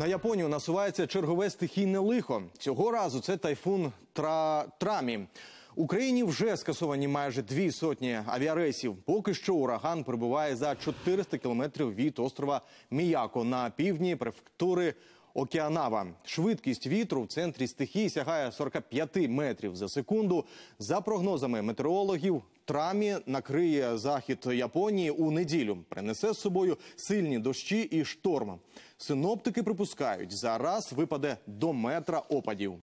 На Японію насувається чергове стихійне лихо. Цього разу це тайфун Тра... Трамі. Україні вже скасовані майже дві сотні авіарейсів. Поки що ураган перебуває за 400 кілометрів від острова Міяко на півдні префектури Океанава. Швидкість вітру в центрі стихії сягає 45 метрів за секунду. За прогнозами метеорологів, трамі накриє захід Японії у неділю. Принесе з собою сильні дощі і шторм. Синоптики припускають, зараз випаде до метра опадів.